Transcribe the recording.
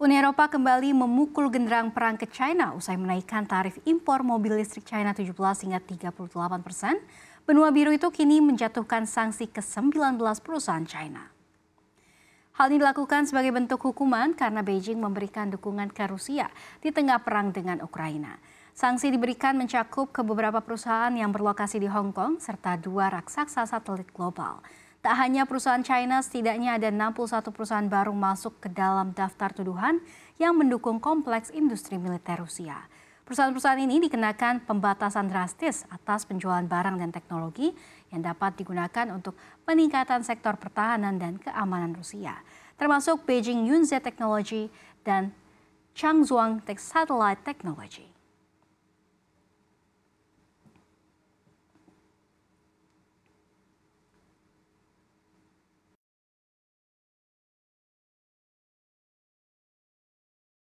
Uni Eropa kembali memukul genderang perang ke China usai menaikkan tarif impor mobil listrik China 17 hingga 38 persen. Benua biru itu kini menjatuhkan sanksi ke 19 perusahaan China. Hal ini dilakukan sebagai bentuk hukuman karena Beijing memberikan dukungan ke Rusia di tengah perang dengan Ukraina. Sanksi diberikan mencakup ke beberapa perusahaan yang berlokasi di Hong Kong serta dua raksasa satelit global. Tak hanya perusahaan China, setidaknya ada 61 perusahaan baru masuk ke dalam daftar tuduhan yang mendukung kompleks industri militer Rusia. Perusahaan-perusahaan ini dikenakan pembatasan drastis atas penjualan barang dan teknologi yang dapat digunakan untuk peningkatan sektor pertahanan dan keamanan Rusia, termasuk Beijing Yunze Technology dan Changzhuang Tech Satellite Technology.